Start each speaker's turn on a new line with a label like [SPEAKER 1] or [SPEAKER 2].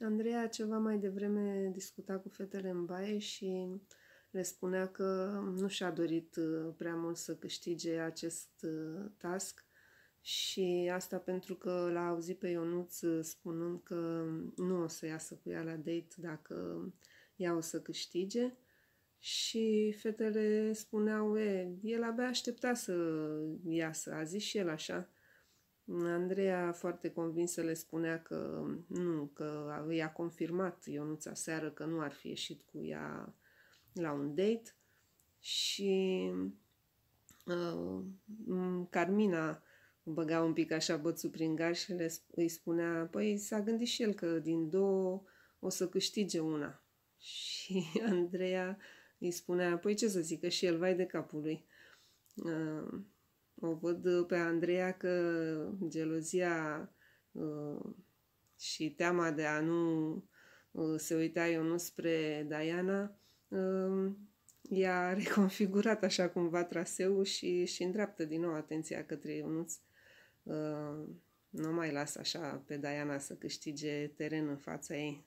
[SPEAKER 1] Andreea ceva mai devreme discuta cu fetele în baie și le spunea că nu și-a dorit uh, prea mult să câștige acest uh, task și asta pentru că l-a auzit pe Ionuț uh, spunând că nu o să iasă cu ea la date dacă ea o să câștige și fetele spuneau, e, el abia aștepta să iasă, a zis și el așa. Andreea, foarte convinsă, le spunea că nu, că i-a confirmat Ionuța seară că nu ar fi ieșit cu ea la un date și uh, Carmina băga un pic așa bățul prin gar și le, îi spunea, păi s-a gândit și el că din două o să câștige una. Și Andreea îi spunea, păi ce să zică și el, vai de capul lui. Uh, o văd uh, pe Andreea că gelozia uh, și teama de a nu uh, se uita eu nu spre Diana um, i-a reconfigurat așa cumva traseul și, și îndreaptă din nou atenția către Ionuț. Nu mai las așa pe Diana să câștige teren în fața ei.